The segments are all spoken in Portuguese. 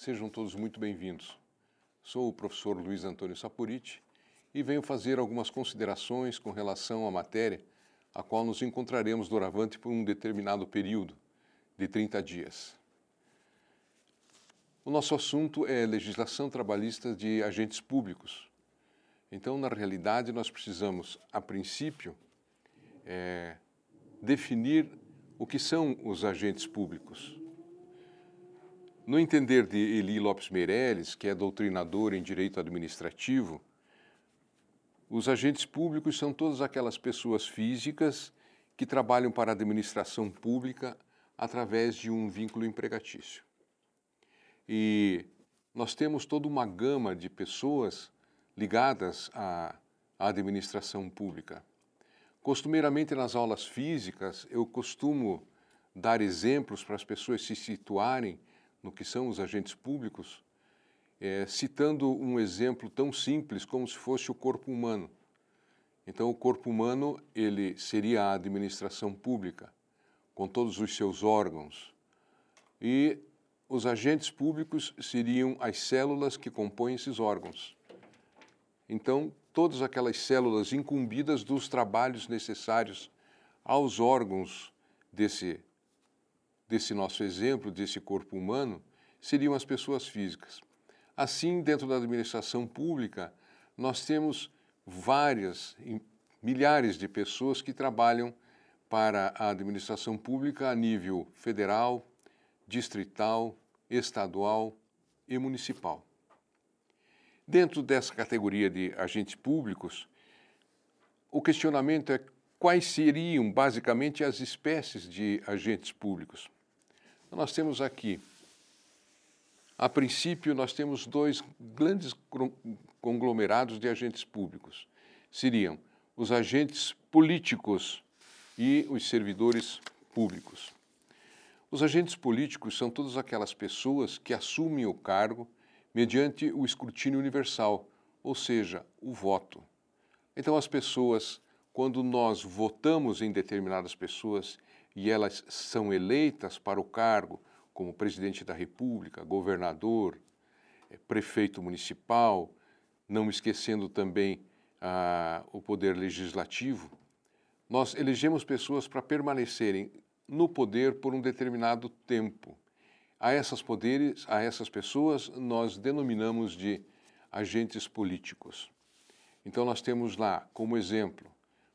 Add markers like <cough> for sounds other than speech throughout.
Sejam todos muito bem-vindos. Sou o professor Luiz Antônio Saporiti e venho fazer algumas considerações com relação à matéria a qual nos encontraremos doravante por um determinado período de 30 dias. O nosso assunto é legislação trabalhista de agentes públicos. Então, na realidade, nós precisamos, a princípio, é, definir o que são os agentes públicos. No entender de Eli Lopes Meirelles, que é doutrinador em direito administrativo, os agentes públicos são todas aquelas pessoas físicas que trabalham para a administração pública através de um vínculo empregatício. E nós temos toda uma gama de pessoas ligadas à, administração pública. Costumeiramente nas aulas físicas, eu costumo dar exemplos para as pessoas se situarem no que são os agentes públicos, é, citando um exemplo tão simples como se fosse o corpo humano. Então, o corpo humano ele seria a administração pública, com todos os seus órgãos, e os agentes públicos seriam as células que compõem esses órgãos. Então, todas aquelas células incumbidas dos trabalhos necessários aos órgãos desse desse nosso exemplo, desse corpo humano, seriam as pessoas físicas. Assim, dentro da administração pública, nós temos várias, milhares de pessoas que trabalham para a administração pública a nível federal, distrital, estadual e municipal. Dentro dessa categoria de agentes públicos, o questionamento é quais seriam basicamente as espécies de agentes públicos. Nós temos aqui, a princípio, nós temos dois grandes conglomerados de agentes públicos. Seriam os agentes políticos e os servidores públicos. Os agentes políticos são todas aquelas pessoas que assumem o cargo mediante o escrutínio universal, ou seja, o voto. Então, as pessoas, quando nós votamos em determinadas pessoas e elas são eleitas para o cargo como presidente da República, governador, eh, prefeito municipal, não esquecendo também ah, o poder legislativo, nós elegemos pessoas para permanecerem no poder por um determinado tempo. A essas poderes, a essas pessoas, nós denominamos de agentes políticos. Então nós temos lá, como exemplo,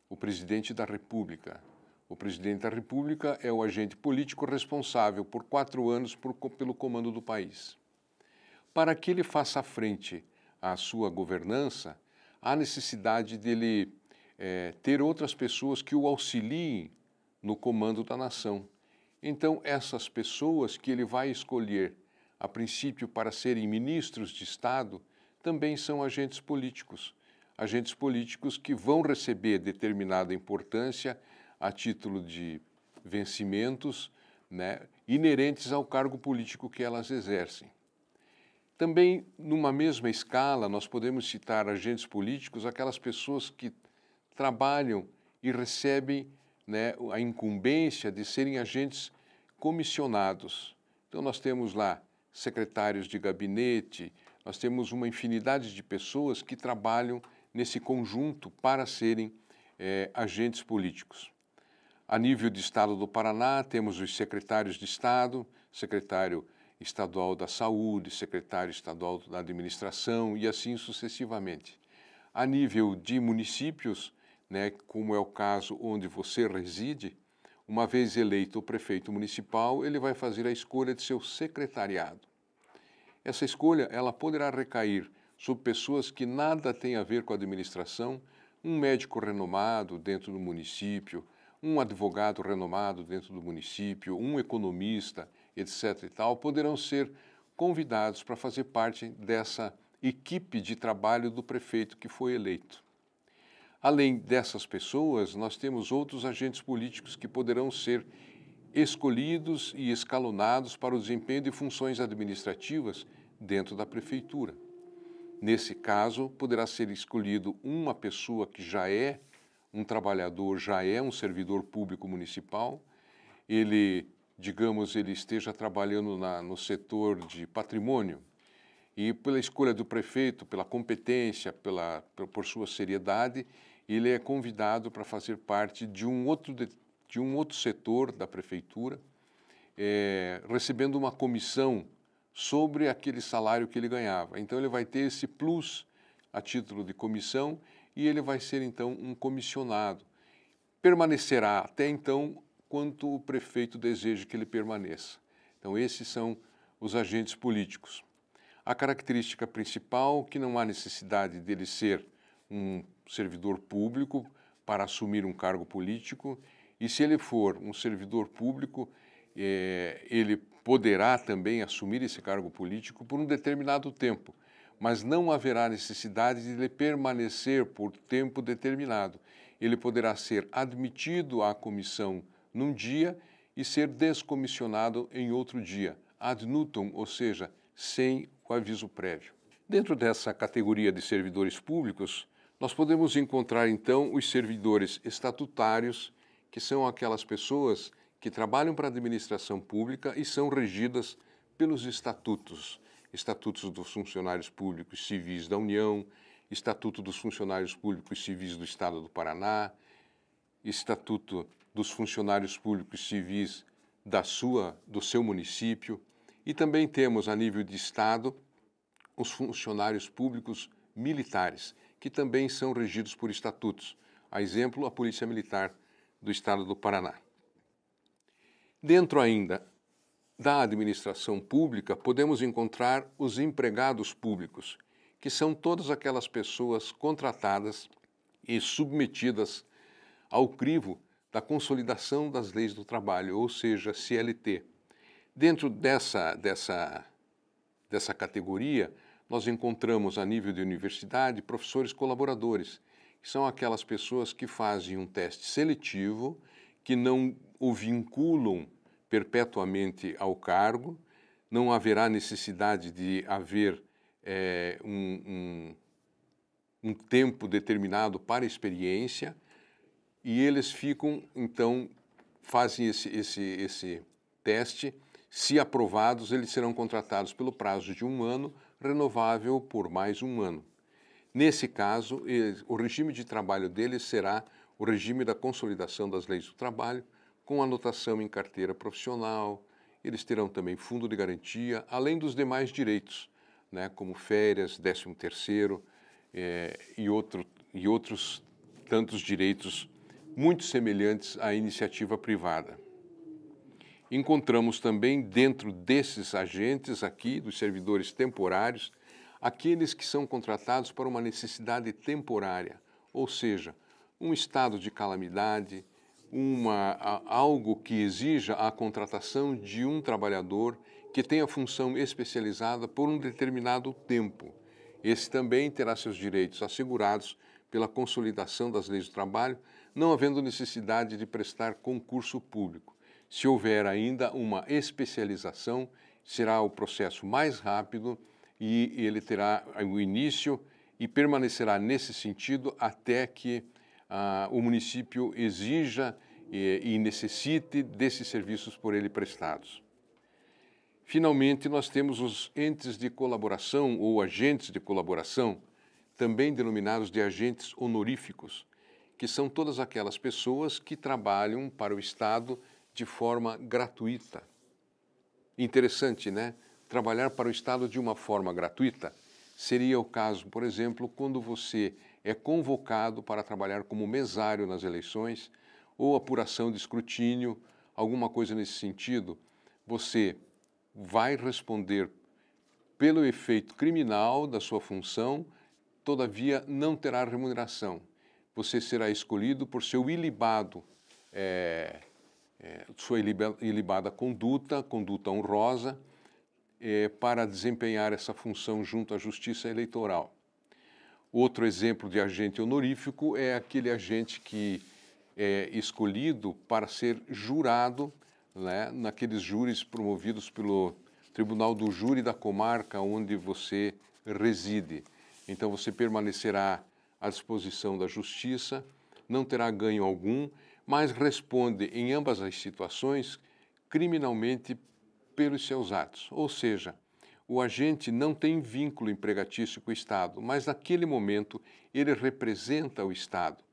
o presidente da República, o presidente da República é o agente político responsável por quatro anos por, pelo comando do país. Para que ele faça frente à sua governança, há necessidade dele é, ter outras pessoas que o auxiliem no comando da nação. Então, essas pessoas que ele vai escolher, a princípio, para serem ministros de Estado, também são agentes políticos. Agentes políticos que vão receber determinada importância a título de vencimentos né, inerentes ao cargo político que elas exercem. Também, numa mesma escala, nós podemos citar agentes políticos, aquelas pessoas que trabalham e recebem né, a incumbência de serem agentes comissionados. Então, nós temos lá secretários de gabinete, nós temos uma infinidade de pessoas que trabalham nesse conjunto para serem eh, agentes políticos. A nível de Estado do Paraná, temos os secretários de Estado, secretário estadual da Saúde, secretário estadual da Administração e assim sucessivamente. A nível de municípios, né, como é o caso onde você reside, uma vez eleito o prefeito municipal, ele vai fazer a escolha de seu secretariado. Essa escolha ela poderá recair sobre pessoas que nada têm a ver com a administração, um médico renomado dentro do município, um advogado renomado dentro do município, um economista, etc. e tal, poderão ser convidados para fazer parte dessa equipe de trabalho do prefeito que foi eleito. Além dessas pessoas, nós temos outros agentes políticos que poderão ser escolhidos e escalonados para o desempenho de funções administrativas dentro da prefeitura. Nesse caso, poderá ser escolhido uma pessoa que já é um trabalhador já é um servidor público municipal, ele, digamos, ele esteja trabalhando na, no setor de patrimônio e pela escolha do prefeito, pela competência, pela, por sua seriedade, ele é convidado para fazer parte de um outro, de, de um outro setor da prefeitura, é, recebendo uma comissão sobre aquele salário que ele ganhava. Então ele vai ter esse plus a título de comissão e ele vai ser então um comissionado. Permanecerá até então quanto o prefeito deseja que ele permaneça. Então, esses são os agentes políticos. A característica principal que não há necessidade dele ser um servidor público para assumir um cargo político, e se ele for um servidor público, é, ele poderá também assumir esse cargo político por um determinado tempo mas não haverá necessidade de lhe permanecer por tempo determinado. Ele poderá ser admitido à comissão num dia e ser descomissionado em outro dia, ad nutum, ou seja, sem o aviso prévio. Dentro dessa categoria de servidores públicos, nós podemos encontrar então os servidores estatutários, que são aquelas pessoas que trabalham para a administração pública e são regidas pelos estatutos Estatutos dos Funcionários Públicos Civis da União, Estatuto dos Funcionários Públicos Civis do Estado do Paraná, Estatuto dos Funcionários Públicos Civis da sua, do seu município, e também temos a nível de estado os funcionários públicos militares, que também são regidos por estatutos, a exemplo a Polícia Militar do Estado do Paraná. Dentro ainda da administração pública, podemos encontrar os empregados públicos, que são todas aquelas pessoas contratadas e submetidas ao crivo da consolidação das leis do trabalho, ou seja, CLT. Dentro dessa, dessa, dessa categoria, nós encontramos, a nível de universidade, professores colaboradores, que são aquelas pessoas que fazem um teste seletivo, que não o vinculam perpetuamente ao cargo, não haverá necessidade de haver é, um, um, um tempo determinado para experiência e eles ficam, então, fazem esse, esse, esse teste. Se aprovados, eles serão contratados pelo prazo de um ano, renovável por mais um ano. Nesse caso, o regime de trabalho deles será o regime da consolidação das leis do trabalho, com anotação em carteira profissional. Eles terão também fundo de garantia, além dos demais direitos, né, como férias, 13 terceiro é, e, outro, e outros tantos direitos muito semelhantes à iniciativa privada. Encontramos também dentro desses agentes aqui, dos servidores temporários, aqueles que são contratados para uma necessidade temporária, ou seja, um estado de calamidade, uma, algo que exija a contratação de um trabalhador que tenha função especializada por um determinado tempo. Esse também terá seus direitos assegurados pela consolidação das leis do trabalho, não havendo necessidade de prestar concurso público. Se houver ainda uma especialização, será o processo mais rápido e ele terá o início e permanecerá nesse sentido até que ah, o município exija e, e necessite desses serviços por ele prestados. Finalmente, nós temos os entes de colaboração ou agentes de colaboração, também denominados de agentes honoríficos, que são todas aquelas pessoas que trabalham para o Estado de forma gratuita. Interessante, né? Trabalhar para o Estado de uma forma gratuita seria o caso, por exemplo, quando você é convocado para trabalhar como mesário nas eleições ou apuração de escrutínio, alguma coisa nesse sentido, você vai responder pelo efeito criminal da sua função, todavia não terá remuneração. Você será escolhido por seu ilibado, é, é, sua ilibada conduta, conduta honrosa, é, para desempenhar essa função junto à Justiça Eleitoral. Outro exemplo de agente honorífico é aquele agente que é, escolhido para ser jurado né, naqueles júris promovidos pelo Tribunal do Júri da comarca onde você reside. Então você permanecerá à disposição da justiça, não terá ganho algum, mas responde em ambas as situações criminalmente pelos seus atos. Ou seja, o agente não tem vínculo empregatício com o Estado, mas naquele momento ele representa o Estado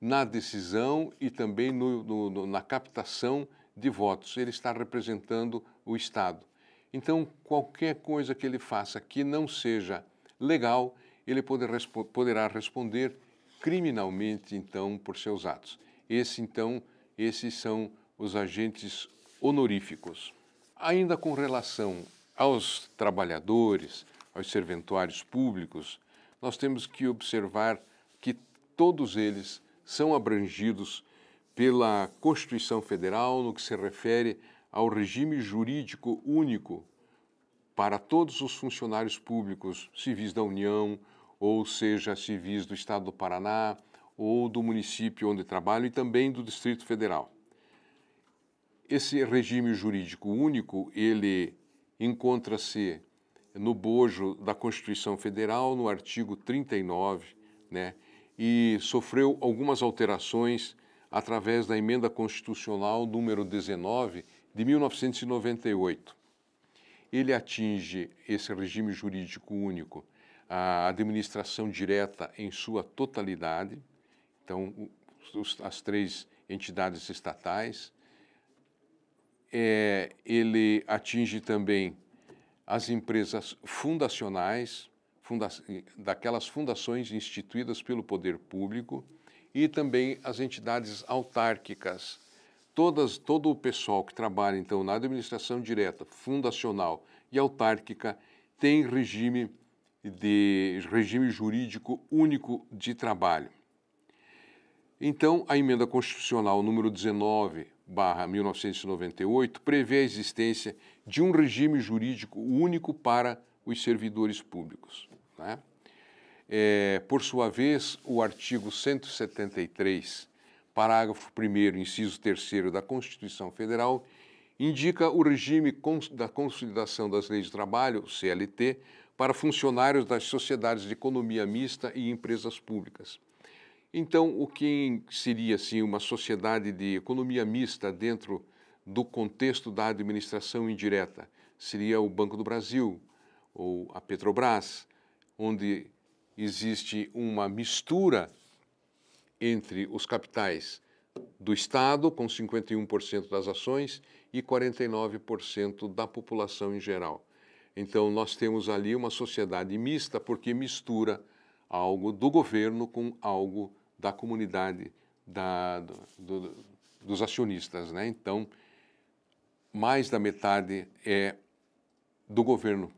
na decisão e também no, no, no, na captação de votos. Ele está representando o Estado. Então, qualquer coisa que ele faça que não seja legal, ele poder, poderá responder criminalmente, então, por seus atos. Esse, então, esses são os agentes honoríficos. Ainda com relação aos trabalhadores, aos serventuários públicos, nós temos que observar que todos eles são abrangidos pela Constituição Federal no que se refere ao regime jurídico único para todos os funcionários públicos, civis da União, ou seja, civis do Estado do Paraná ou do município onde trabalho e também do Distrito Federal. Esse regime jurídico único, ele encontra-se no bojo da Constituição Federal, no artigo 39, né? e sofreu algumas alterações através da emenda constitucional número 19 de 1998. Ele atinge esse regime jurídico único a administração direta em sua totalidade, então as três entidades estatais. É, ele atinge também as empresas fundacionais, funda daquelas fundações instituídas pelo poder público e também as entidades autárquicas. Todas, todo o pessoal que trabalha, então, na administração direta, fundacional e autárquica tem regime, de, regime jurídico único de trabalho. Então, a emenda constitucional número 19, barra 1998, prevê a existência de um regime jurídico único para os servidores públicos. Né? É, por sua vez, o artigo 173, parágrafo 1, inciso 3 da Constituição Federal, indica o regime da consolidação das leis de trabalho, CLT, para funcionários das sociedades de economia mista e empresas públicas. Então, o que seria assim uma sociedade de economia mista dentro do contexto da administração indireta? Seria o Banco do Brasil ou a Petrobras, onde existe uma mistura entre os capitais do Estado, com 51% das ações, e 49% da população em geral. Então, nós temos ali uma sociedade mista, porque mistura algo do governo com algo da comunidade, da, do, do, dos acionistas. Né? Então, mais da metade é do governo.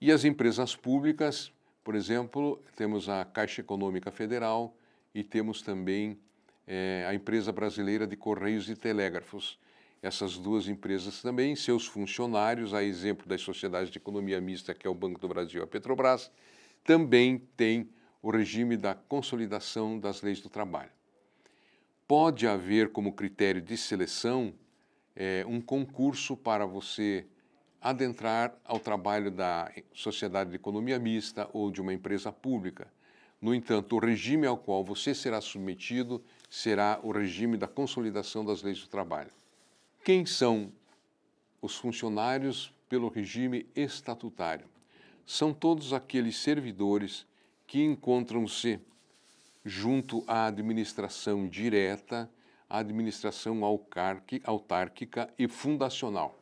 E as empresas públicas por exemplo, temos a Caixa Econômica Federal e temos também é, a empresa brasileira de Correios e Telégrafos. Essas duas empresas também, seus funcionários, a exemplo das sociedades de economia mista, que é o Banco do Brasil e a Petrobras, também têm o regime da consolidação das leis do trabalho. Pode haver como critério de seleção é, um concurso para você adentrar ao trabalho da sociedade de economia mista ou de uma empresa pública. No entanto, o regime ao qual você será submetido será o regime da consolidação das leis do trabalho. Quem são os funcionários pelo regime estatutário? São todos aqueles servidores que encontram-se junto à administração direta, à administração autárquica e fundacional.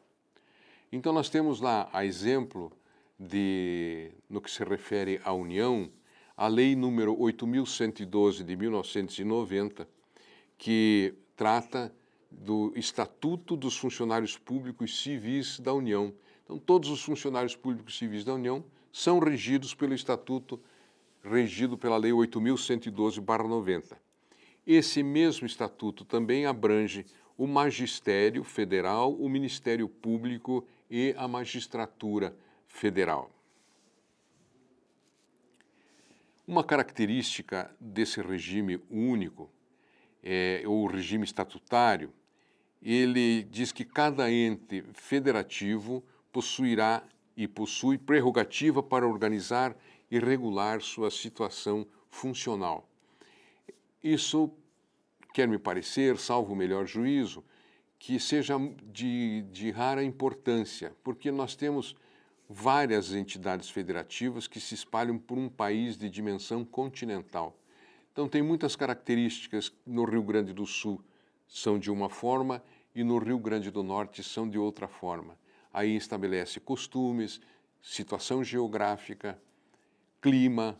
Então, nós temos lá, a exemplo de, no que se refere à União, a Lei número 8.112 de 1990, que trata do Estatuto dos Funcionários Públicos Civis da União. Então, todos os funcionários públicos civis da União são regidos pelo Estatuto regido pela Lei 8.112-90. Esse mesmo estatuto também abrange o magistério federal, o Ministério Público e a magistratura federal. Uma característica desse regime único, é, ou regime estatutário, ele diz que cada ente federativo possuirá e possui prerrogativa para organizar e regular sua situação funcional. Isso, quer me parecer, salvo o melhor juízo, que seja de, de rara importância, porque nós temos várias entidades federativas que se espalham por um país de dimensão continental. Então, tem muitas características no Rio Grande do Sul são de uma forma e no Rio Grande do Norte são de outra forma. Aí estabelece costumes, situação geográfica, clima,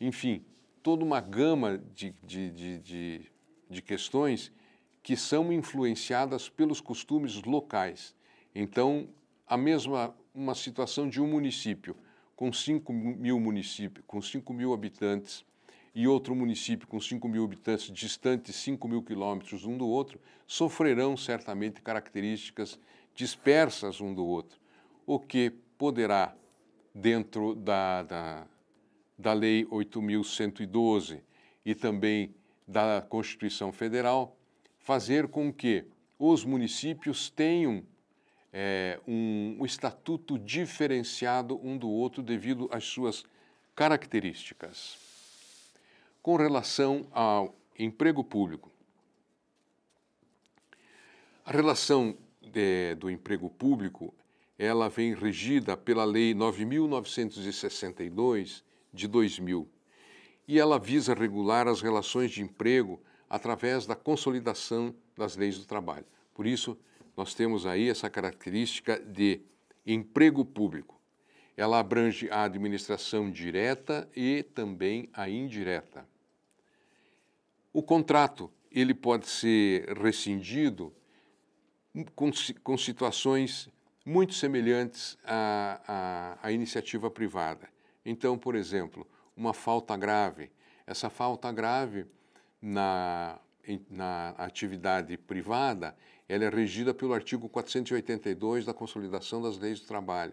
enfim, toda uma gama de, de, de, de, de questões que são influenciadas pelos costumes locais. Então, a mesma uma situação de um município com 5 mil municípios, com 5 mil habitantes e outro município com 5 mil habitantes distantes 5 mil quilômetros um do outro, sofrerão certamente características dispersas um do outro, o que poderá, dentro da, da, da Lei 8.112 e também da Constituição Federal, fazer com que os municípios tenham é, um, um estatuto diferenciado um do outro devido às suas características. Com relação ao emprego público, a relação de, do emprego público ela vem regida pela Lei 9.962 de 2000 e ela visa regular as relações de emprego através da consolidação das leis do trabalho. Por isso, nós temos aí essa característica de emprego público. Ela abrange a administração direta e também a indireta. O contrato, ele pode ser rescindido com, com situações muito semelhantes à, à, à iniciativa privada. Então, por exemplo, uma falta grave. Essa falta grave na, na atividade privada, ela é regida pelo artigo 482 da Consolidação das Leis do Trabalho.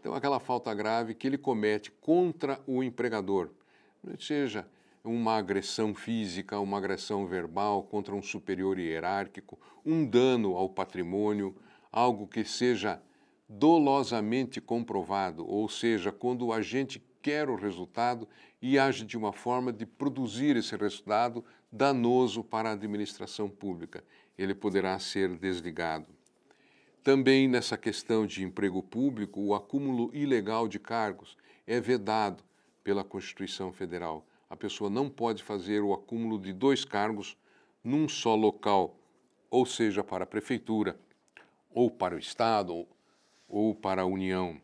Então, aquela falta grave que ele comete contra o empregador, é seja uma agressão física, uma agressão verbal contra um superior hierárquico, um dano ao patrimônio, algo que seja dolosamente comprovado, ou seja, quando o agente quer o resultado e age de uma forma de produzir esse resultado danoso para a administração pública. Ele poderá ser desligado. Também nessa questão de emprego público, o acúmulo ilegal de cargos é vedado pela Constituição Federal. A pessoa não pode fazer o acúmulo de dois cargos num só local, ou seja, para a prefeitura, ou para o Estado, ou para a União.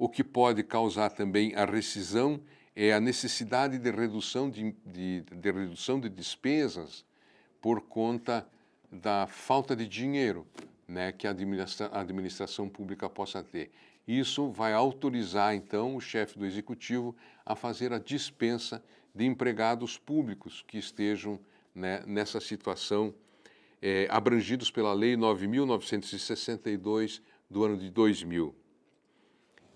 O que pode causar também a rescisão é a necessidade de redução de, de, de redução de despesas por conta da falta de dinheiro né, que a, a administração pública possa ter. Isso vai autorizar, então, o chefe do executivo a fazer a dispensa de empregados públicos que estejam né, nessa situação, eh, abrangidos pela Lei 9.962 do ano de 2000.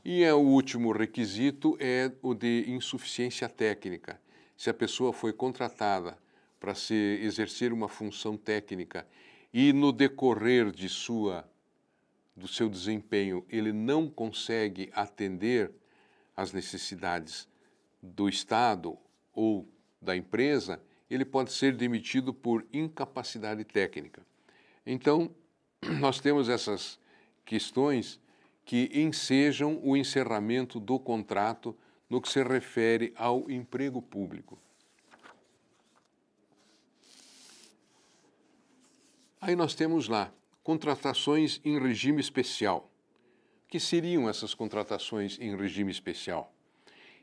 E é, o último requisito é o de insuficiência técnica. Se a pessoa foi contratada para se exercer uma função técnica e no decorrer de sua do seu desempenho ele não consegue atender às necessidades do Estado ou da empresa, ele pode ser demitido por incapacidade técnica. Então, <clears throat> nós temos essas questões que ensejam o encerramento do contrato no que se refere ao emprego público. Aí nós temos lá contratações em regime especial. O que seriam essas contratações em regime especial?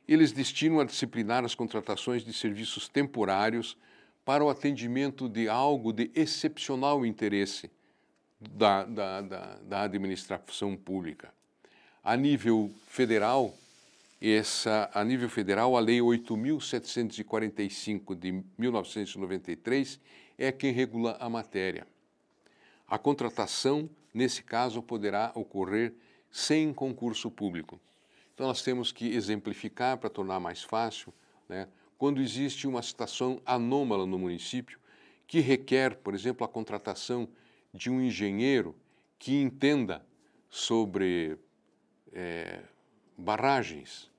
Eles destinam a disciplinar as contratações de serviços temporários para o atendimento de algo de excepcional interesse da, da, da, da administração pública. A nível federal, essa, a nível federal, a Lei 8.745 de 1993 é quem regula a matéria. A contratação, nesse caso, poderá ocorrer sem concurso público. Então, nós temos que exemplificar para tornar mais fácil, né, quando existe uma situação anômala no município que requer, por exemplo, a contratação de um engenheiro que entenda sobre é, barragens.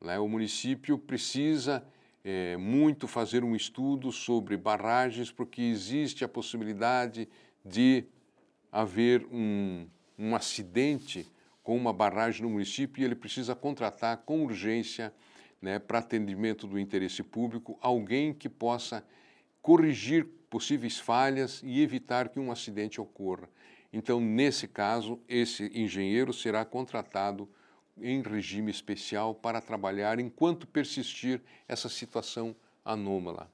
Né? O município precisa é, muito fazer um estudo sobre barragens, porque existe a possibilidade de haver um, um acidente com uma barragem no município e ele precisa contratar com urgência, né, para atendimento do interesse público, alguém que possa corrigir possíveis falhas e evitar que um acidente ocorra. Então, nesse caso, esse engenheiro será contratado em regime especial para trabalhar enquanto persistir essa situação anômala.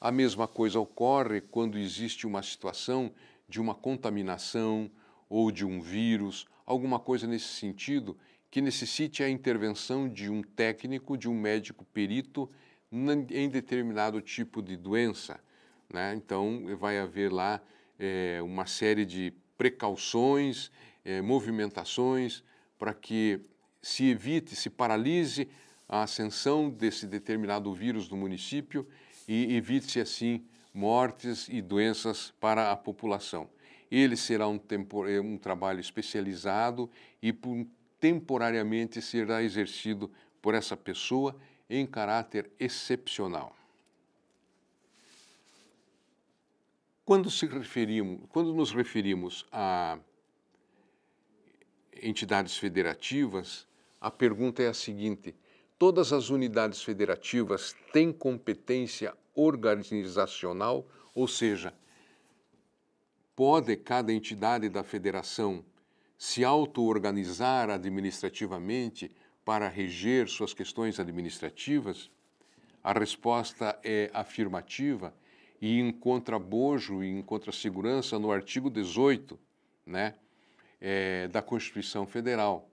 A mesma coisa ocorre quando existe uma situação de uma contaminação ou de um vírus, alguma coisa nesse sentido, que necessite a intervenção de um técnico, de um médico perito em determinado tipo de doença. Né? Então, vai haver lá é, uma série de precauções, eh, movimentações para que se evite, se paralise a ascensão desse determinado vírus no município e evite-se assim mortes e doenças para a população. Ele será um, eh, um trabalho especializado e por, temporariamente será exercido por essa pessoa em caráter excepcional. Quando, se referimos, quando nos referimos a entidades federativas, a pergunta é a seguinte: todas as unidades federativas têm competência organizacional, ou seja, pode cada entidade da federação se auto-organizar administrativamente para reger suas questões administrativas? A resposta é afirmativa e encontra bojo e encontra segurança no artigo 18 né, é, da Constituição Federal.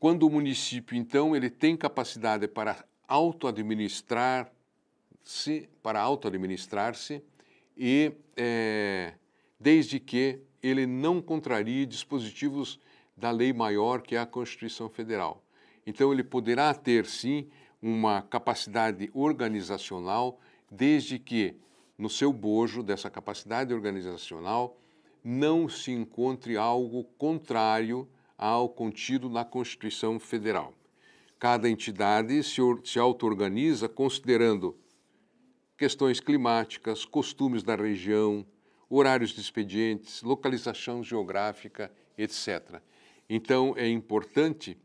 Quando o município, então, ele tem capacidade para auto-administrar-se, para auto-administrar-se, e é, desde que ele não contrarie dispositivos da lei maior que é a Constituição Federal. Então ele poderá ter sim uma capacidade organizacional desde que no seu bojo dessa capacidade organizacional não se encontre algo contrário ao contido na Constituição Federal. Cada entidade se, se auto-organiza considerando questões climáticas, costumes da região, horários de expedientes, localização geográfica, etc. Então, é importante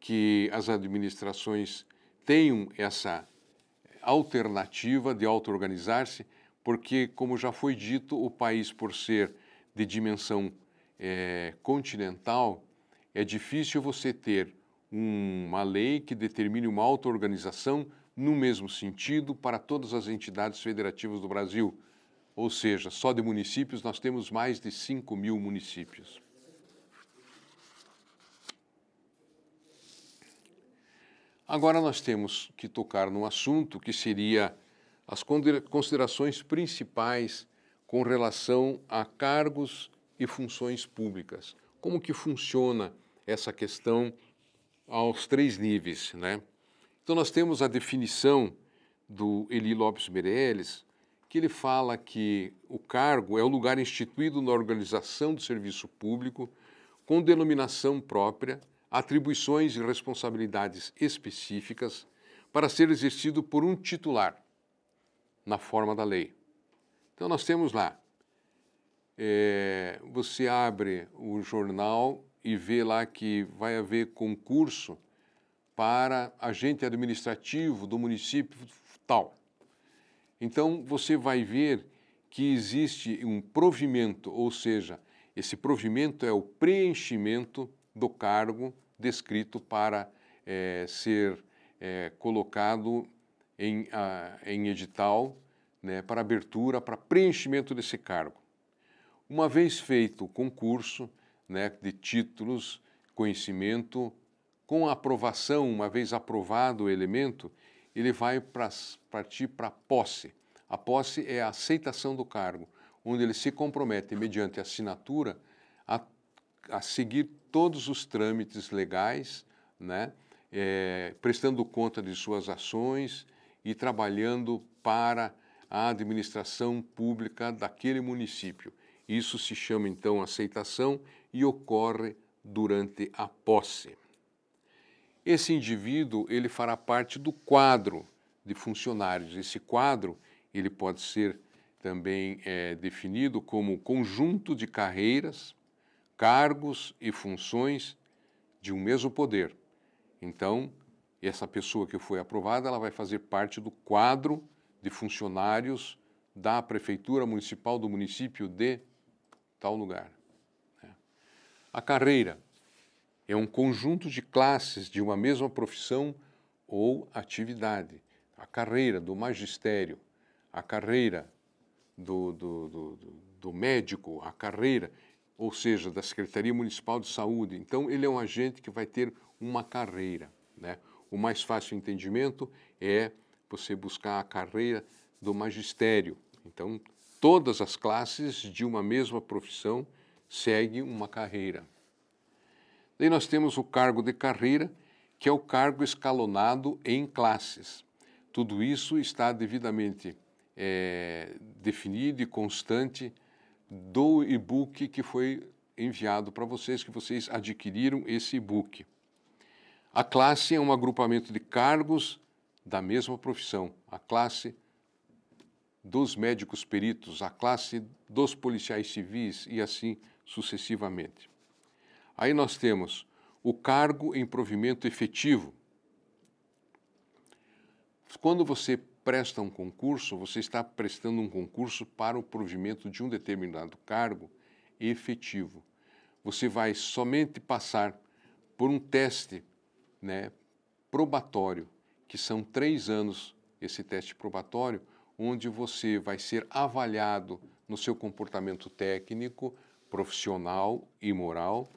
que as administrações tenham essa alternativa de auto-organizar-se porque, como já foi dito, o país, por ser de dimensão é, continental, é difícil você ter uma lei que determine uma auto-organização no mesmo sentido para todas as entidades federativas do Brasil. Ou seja, só de municípios nós temos mais de 5 mil municípios. Agora nós temos que tocar num assunto que seria as considerações principais com relação a cargos e funções públicas. Como que funciona essa questão aos três níveis, né? Então nós temos a definição do Eli Lopes Meirelles, que ele fala que o cargo é o lugar instituído na organização do serviço público com denominação própria, atribuições e responsabilidades específicas para ser exercido por um titular, na forma da lei. Então, nós temos lá. É, você abre o jornal e vê lá que vai haver concurso para agente administrativo do município tal. Então, você vai ver que existe um provimento, ou seja, esse provimento é o preenchimento do cargo descrito para é, ser é, colocado em, a, ah, em edital né, para abertura, para preenchimento desse cargo. Uma vez feito o concurso né, de títulos, conhecimento, com aprovação, uma vez aprovado o elemento, ele vai pra, partir para a posse. A posse é a aceitação do cargo, onde ele se compromete, mediante assinatura, a, a seguir todos os trâmites legais, né? É, prestando conta de suas ações, e trabalhando para a administração pública daquele município. Isso se chama então aceitação e ocorre durante a posse. Esse indivíduo, ele fará parte do quadro de funcionários. Esse quadro, ele pode ser também é, definido como conjunto de carreiras, cargos e funções de um mesmo poder. Então, e essa pessoa que foi aprovada, ela vai fazer parte do quadro de funcionários da prefeitura municipal do município de tal lugar. Né? A carreira é um conjunto de classes de uma mesma profissão ou atividade. A carreira do magistério, a carreira do, do, do, do médico, a carreira, ou seja, da Secretaria Municipal de Saúde. Então, ele é um agente que vai ter uma carreira. Né? o mais fácil entendimento é você buscar a carreira do magistério. Então, todas as classes de uma mesma profissão seguem uma carreira. Daí nós temos o cargo de carreira, que é o cargo escalonado em classes. Tudo isso está devidamente é, definido e constante do e-book que foi enviado para vocês, que vocês adquiriram esse e-book. A classe é um agrupamento de cargos da mesma profissão, a classe dos médicos peritos, a classe dos policiais civis e assim sucessivamente. Aí nós temos o cargo em provimento efetivo. Quando você presta um concurso, você está prestando um concurso para o provimento de um determinado cargo efetivo. Você vai somente passar por um teste né, probatório, que são três anos esse teste probatório, onde você vai ser avaliado no seu comportamento técnico, profissional e moral.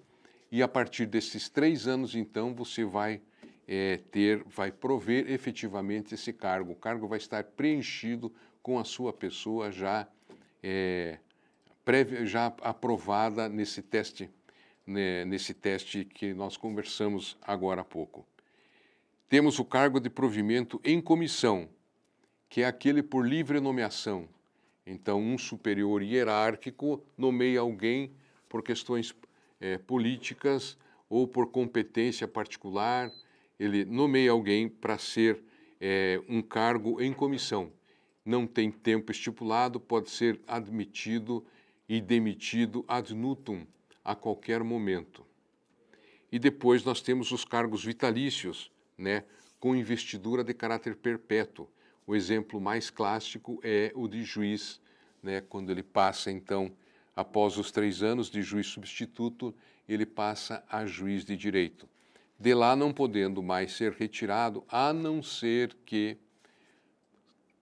E a partir desses três anos, então, você vai é, ter, vai prover efetivamente esse cargo. O cargo vai estar preenchido com a sua pessoa já, é, já aprovada nesse teste né, nesse teste que nós conversamos agora há pouco. Temos o cargo de provimento em comissão, que é aquele por livre nomeação. Então, um superior hierárquico nomeia alguém por questões é, políticas ou por competência particular. Ele nomeia alguém para ser é, um cargo em comissão. Não tem tempo estipulado, pode ser admitido e demitido ad nutum, a qualquer momento. E depois nós temos os cargos vitalícios, né, com investidura de caráter perpétuo. O exemplo mais clássico é o de juiz, né, quando ele passa, então, após os três anos de juiz substituto, ele passa a juiz de direito. De lá não podendo mais ser retirado, a não ser que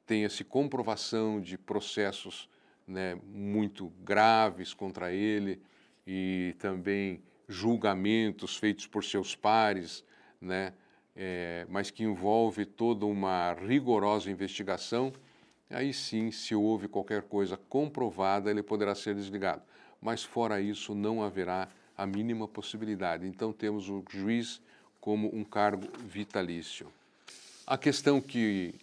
tenha-se comprovação de processos né, muito graves contra ele, e também julgamentos feitos por seus pares, né? É, mas que envolve toda uma rigorosa investigação, aí sim, se houve qualquer coisa comprovada, ele poderá ser desligado. Mas fora isso, não haverá a mínima possibilidade. Então, temos o juiz como um cargo vitalício. A questão que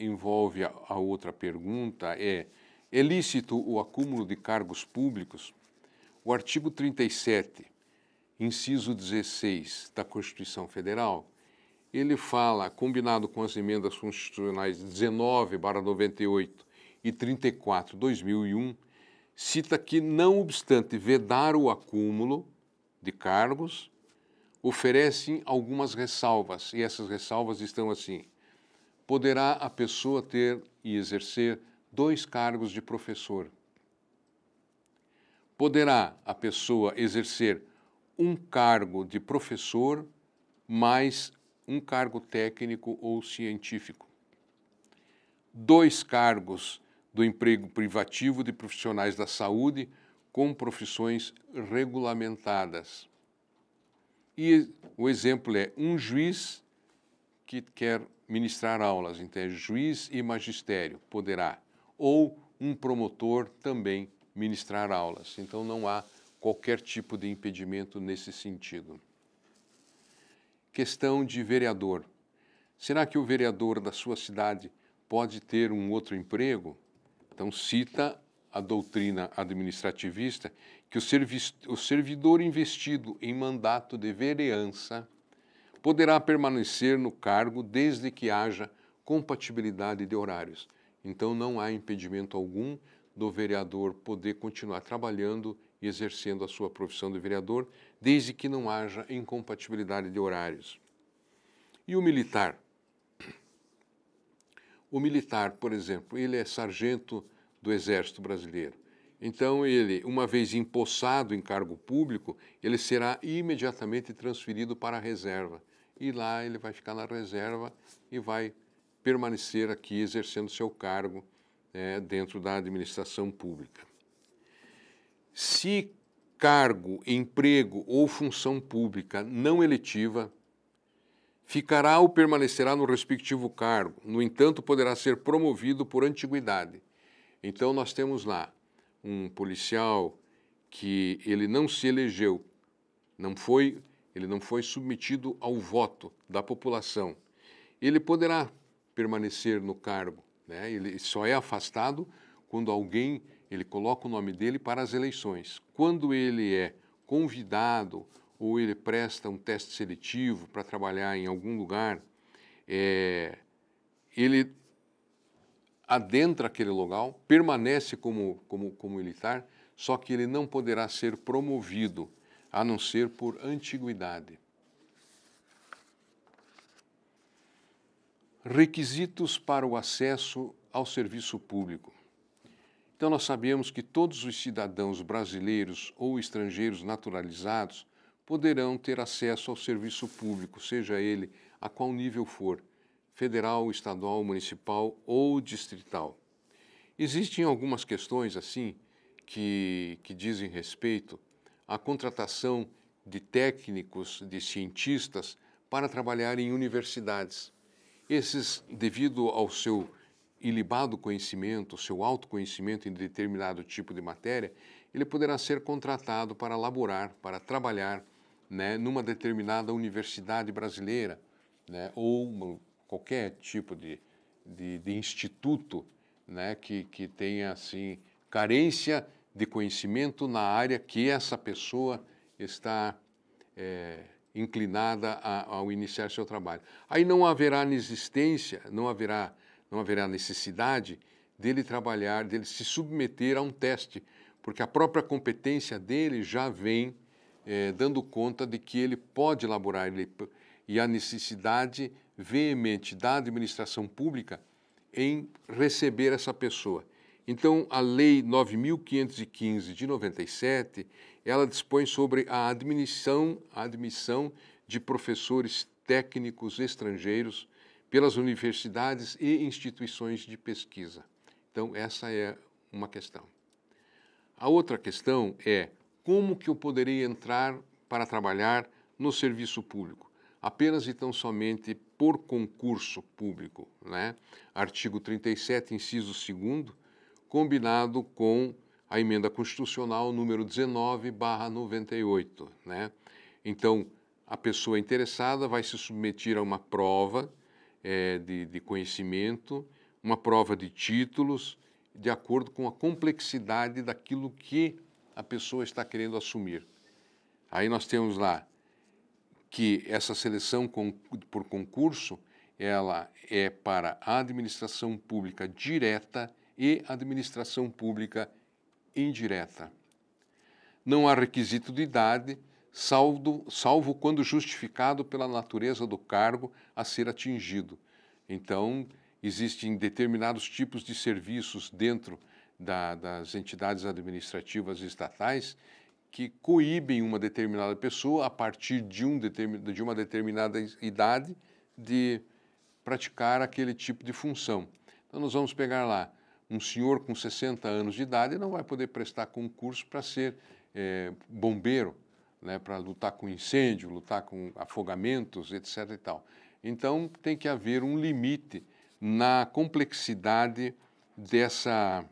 envolve a, a outra pergunta é: é lícito o acúmulo de cargos públicos? O artigo 37, inciso 16 da Constituição Federal, ele fala, combinado com as emendas constitucionais 19 barra 98 e 34 2001, cita que não obstante vedar o acúmulo de cargos, oferecem algumas ressalvas, e essas ressalvas estão assim: poderá a pessoa ter e exercer dois cargos de professor, poderá a pessoa exercer um cargo de professor mais um cargo técnico ou científico. Dois cargos do emprego privativo de profissionais da saúde com profissões regulamentadas. E o exemplo é um juiz que quer ministrar aulas, então é juiz e magistério, poderá, ou um promotor também ministrar aulas. Então não há qualquer tipo de impedimento nesse sentido. Questão de vereador. Será que o vereador da sua cidade pode ter um outro emprego? Então cita a doutrina administrativista que o, servi o servidor investido em mandato de vereança poderá permanecer no cargo desde que haja compatibilidade de horários. Então não há impedimento algum do vereador poder continuar trabalhando e exercendo a sua profissão de vereador, desde que não haja incompatibilidade de horários. E o militar? O militar, por exemplo, ele é sargento do Exército Brasileiro. Então, ele, uma vez empossado em cargo público, ele será imediatamente transferido para a reserva. E lá ele vai ficar na reserva e vai permanecer aqui exercendo seu cargo é, dentro da administração pública. Se cargo, emprego ou função pública não eletiva, ficará ou permanecerá no respectivo cargo, no entanto, poderá ser promovido por antiguidade. Então, nós temos lá um policial que ele não se elegeu, não foi, ele não foi submetido ao voto da população. Ele poderá permanecer no cargo né? Ele só é afastado quando alguém ele coloca o nome dele para as eleições. Quando ele é convidado ou ele presta um teste seletivo para trabalhar em algum lugar, é, ele adentra aquele local, permanece como, como, como militar, só que ele não poderá ser promovido, a não ser por antiguidade. Requisitos para o acesso ao serviço público. Então, nós sabemos que todos os cidadãos brasileiros ou estrangeiros naturalizados poderão ter acesso ao serviço público, seja ele a qual nível for federal, estadual, municipal ou distrital. Existem algumas questões, assim, que, que dizem respeito à contratação de técnicos, de cientistas, para trabalhar em universidades. Esses, devido ao seu ilibado conhecimento, seu autoconhecimento em determinado tipo de matéria, ele poderá ser contratado para laborar, para trabalhar né, numa determinada universidade brasileira né, ou uma, qualquer tipo de, de, de instituto né, que, que tenha assim carência de conhecimento na área que essa pessoa está é, inclinada a, ao iniciar seu trabalho. Aí não haverá existência, não haverá, não haverá necessidade dele trabalhar, dele se submeter a um teste, porque a própria competência dele já vem eh, dando conta de que ele pode elaborar ele, e a necessidade veemente da administração pública em receber essa pessoa então, a Lei 9.515 de 97, ela dispõe sobre a admissão, a admissão de professores técnicos estrangeiros pelas universidades e instituições de pesquisa. Então, essa é uma questão. A outra questão é como que eu poderei entrar para trabalhar no serviço público? Apenas e tão somente por concurso público, né? Artigo 37, inciso 2 combinado com a emenda constitucional número 19/98, né? Então, a pessoa interessada vai se submeter a uma prova é, de, de conhecimento, uma prova de títulos, de acordo com a complexidade daquilo que a pessoa está querendo assumir. Aí nós temos lá que essa seleção por concurso ela é para a administração pública direta e administração pública indireta. Não há requisito de idade, salvo, salvo quando justificado pela natureza do cargo a ser atingido. Então, existem determinados tipos de serviços dentro da, das entidades administrativas estatais que coíbem uma determinada pessoa, a partir de, um de uma determinada idade, de praticar aquele tipo de função. Então, nós vamos pegar lá um senhor com 60 anos de idade não vai poder prestar concurso para ser é, bombeiro, né, para lutar com incêndio, lutar com afogamentos, etc. E tal. Então, tem que haver um limite na complexidade dessa,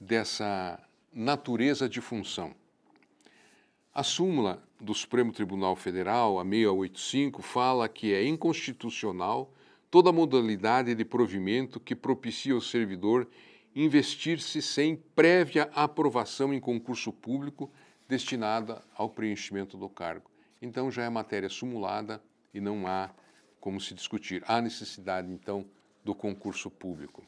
dessa natureza de função. A súmula do Supremo Tribunal Federal, a 685, fala que é inconstitucional toda modalidade de provimento que propicia ao servidor investir-se sem prévia aprovação em concurso público destinada ao preenchimento do cargo. Então já é matéria sumulada e não há como se discutir. Há necessidade, então, do concurso público.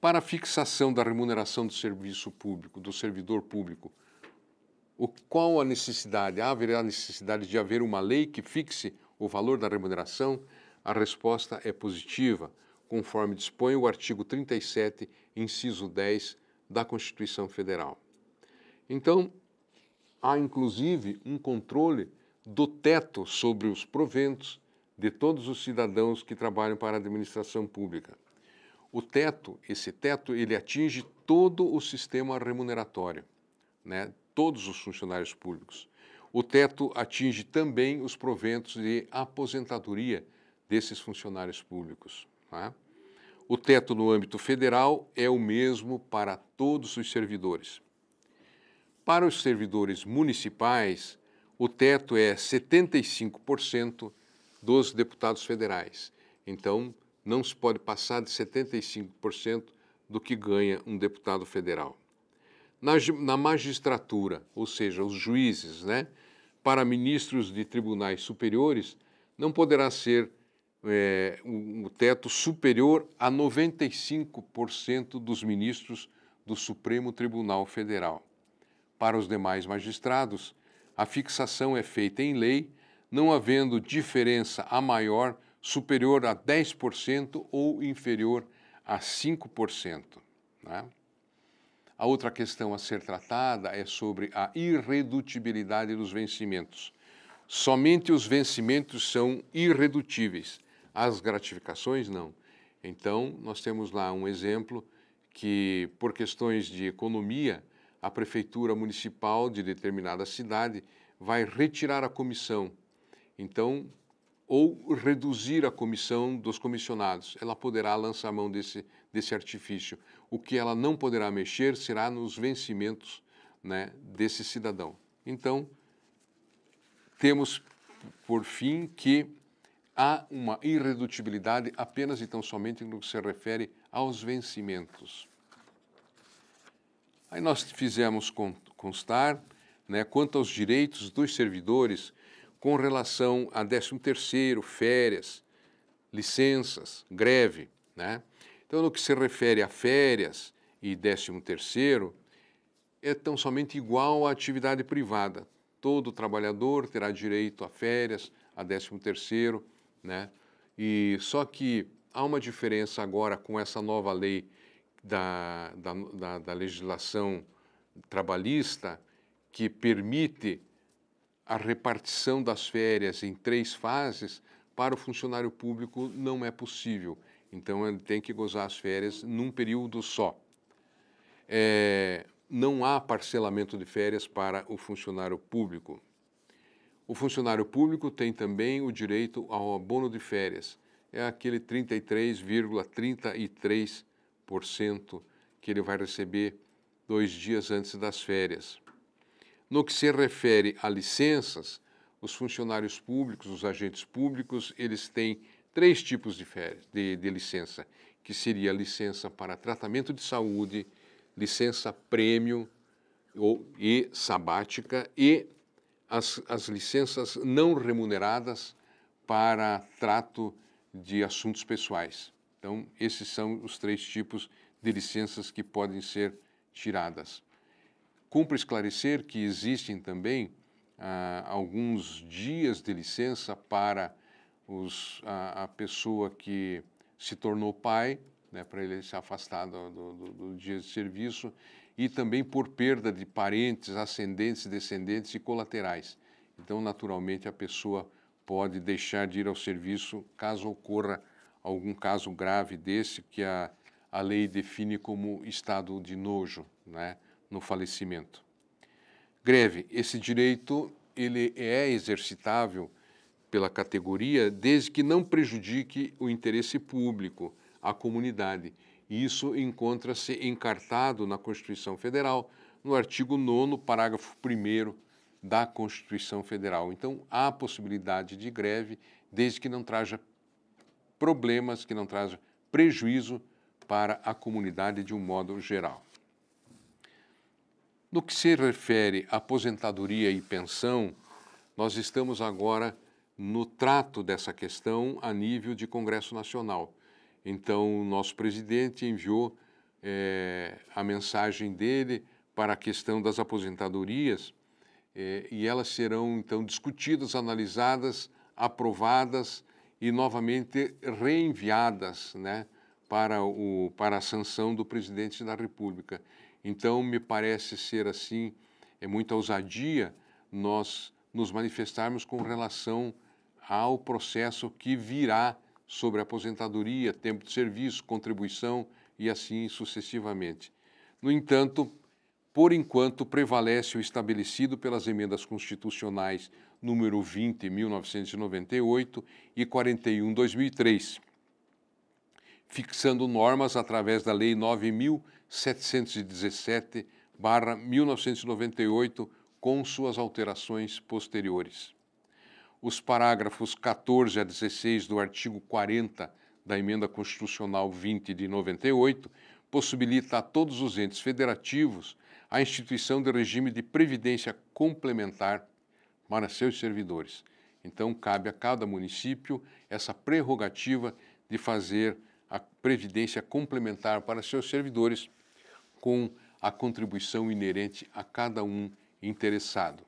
Para a fixação da remuneração do serviço público, do servidor público, o, qual a necessidade? Haverá necessidade de haver uma lei que fixe o valor da remuneração? A resposta é positiva, conforme dispõe o artigo 37, inciso 10 da Constituição Federal. Então, há inclusive um controle do teto sobre os proventos de todos os cidadãos que trabalham para a administração pública. O teto, esse teto, ele atinge todo o sistema remuneratório, né? todos os funcionários públicos. O teto atinge também os proventos de aposentadoria desses funcionários públicos. É? O teto no âmbito federal é o mesmo para todos os servidores. Para os servidores municipais, o teto é 75% dos deputados federais. Então, não se pode passar de 75% do que ganha um deputado federal. Na, na, magistratura, ou seja, os juízes, né, para ministros de tribunais superiores, não poderá ser é, um, teto superior a 95% dos ministros do Supremo Tribunal Federal. Para os demais magistrados, a fixação é feita em lei, não havendo diferença a maior superior a 10% ou inferior a 5%. Né? A outra questão a ser tratada é sobre a irredutibilidade dos vencimentos. Somente os vencimentos são irredutíveis as gratificações, não. Então, nós temos lá um exemplo que, por questões de economia, a prefeitura municipal de determinada cidade vai retirar a comissão. Então, ou reduzir a comissão dos comissionados. Ela poderá lançar mão desse, desse artifício. O que ela não poderá mexer será nos vencimentos né, desse cidadão. Então, temos, por fim, que há uma irredutibilidade apenas e tão somente no que se refere aos vencimentos. Aí nós fizemos constar né, quanto aos direitos dos servidores com relação a 13º, férias, licenças, greve. Né? Então, no que se refere a férias e 13º, é tão somente igual à atividade privada. Todo trabalhador terá direito a férias, a 13º, né? E só que há uma diferença agora com essa nova lei da, da, da, da legislação trabalhista que permite a repartição das férias em três fases para o funcionário público não é possível. Então ele tem que gozar as férias num período só. É, não há parcelamento de férias para o funcionário público. O funcionário público tem também o direito ao abono de férias, é aquele 33,33% que ele vai receber dois dias antes das férias. No que se refere a licenças, os funcionários públicos, os agentes públicos, eles têm três tipos de, férias, de, de licença, que seria licença para tratamento de saúde, licença prêmio ou, e sabática e as, as licenças não remuneradas para trato de assuntos pessoais. Então, esses são os três tipos de licenças que podem ser tiradas. Cumpre esclarecer que existem também ah, alguns dias de licença para os, a, a, pessoa que se tornou pai, né, para ele se afastar do, do, do dia de serviço, e também por perda de parentes, ascendentes, descendentes e colaterais. Então, naturalmente, a pessoa pode deixar de ir ao serviço caso ocorra algum caso grave desse que a, a lei define como estado de nojo né, no falecimento. Greve. Esse direito ele é exercitável pela categoria desde que não prejudique o interesse público, a comunidade isso encontra-se encartado na Constituição Federal, no artigo 9, parágrafo 1 da Constituição Federal. Então, há possibilidade de greve, desde que não traja problemas, que não traja prejuízo para a comunidade de um modo geral. No que se refere a aposentadoria e pensão, nós estamos agora no trato dessa questão a nível de Congresso Nacional. Então, o nosso presidente enviou é, a mensagem dele para a questão das aposentadorias é, e elas serão, então, discutidas, analisadas, aprovadas e novamente reenviadas né, para, o, para a sanção do presidente da República. Então, me parece ser assim, é muita ousadia nós nos manifestarmos com relação ao processo que virá sobre aposentadoria, tempo de serviço, contribuição e assim sucessivamente. No entanto, por enquanto prevalece o estabelecido pelas emendas constitucionais número 20 1998 e 41 2003, fixando normas através da lei 9717/1998 com suas alterações posteriores os parágrafos 14 a 16 do artigo 40 da Emenda Constitucional 20 de 98 possibilita a todos os entes federativos a instituição de regime de previdência complementar para seus servidores. Então, cabe a cada município essa prerrogativa de fazer a previdência complementar para seus servidores com a contribuição inerente a cada um interessado.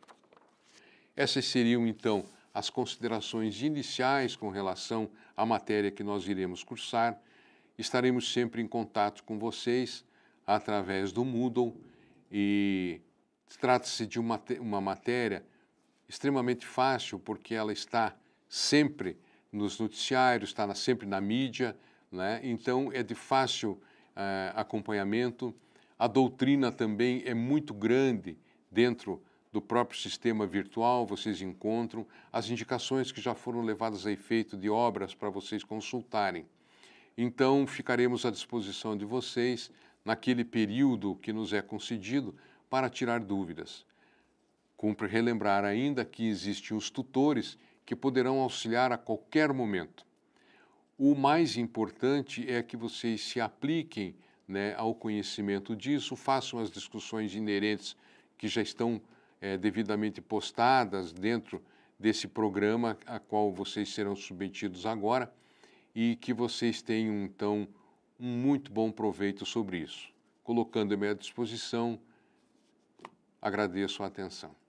Essas seriam, então, as considerações iniciais com relação à matéria que nós iremos cursar, estaremos sempre em contato com vocês através do Moodle e trata-se de uma, uma matéria extremamente fácil porque ela está sempre nos noticiários, está sempre na mídia, né? então é de fácil uh, acompanhamento. A doutrina também é muito grande dentro do próprio sistema virtual, vocês encontram as indicações que já foram levadas a efeito de obras para vocês consultarem. Então, ficaremos à disposição de vocês naquele período que nos é concedido para tirar dúvidas. Cumpre relembrar ainda que existem os tutores que poderão auxiliar a qualquer momento. O mais importante é que vocês se apliquem né, ao conhecimento disso, façam as discussões inerentes que já estão é, devidamente postadas dentro desse programa a qual vocês serão submetidos agora e que vocês tenham então um muito bom proveito sobre isso. Colocando-me à disposição, agradeço a atenção.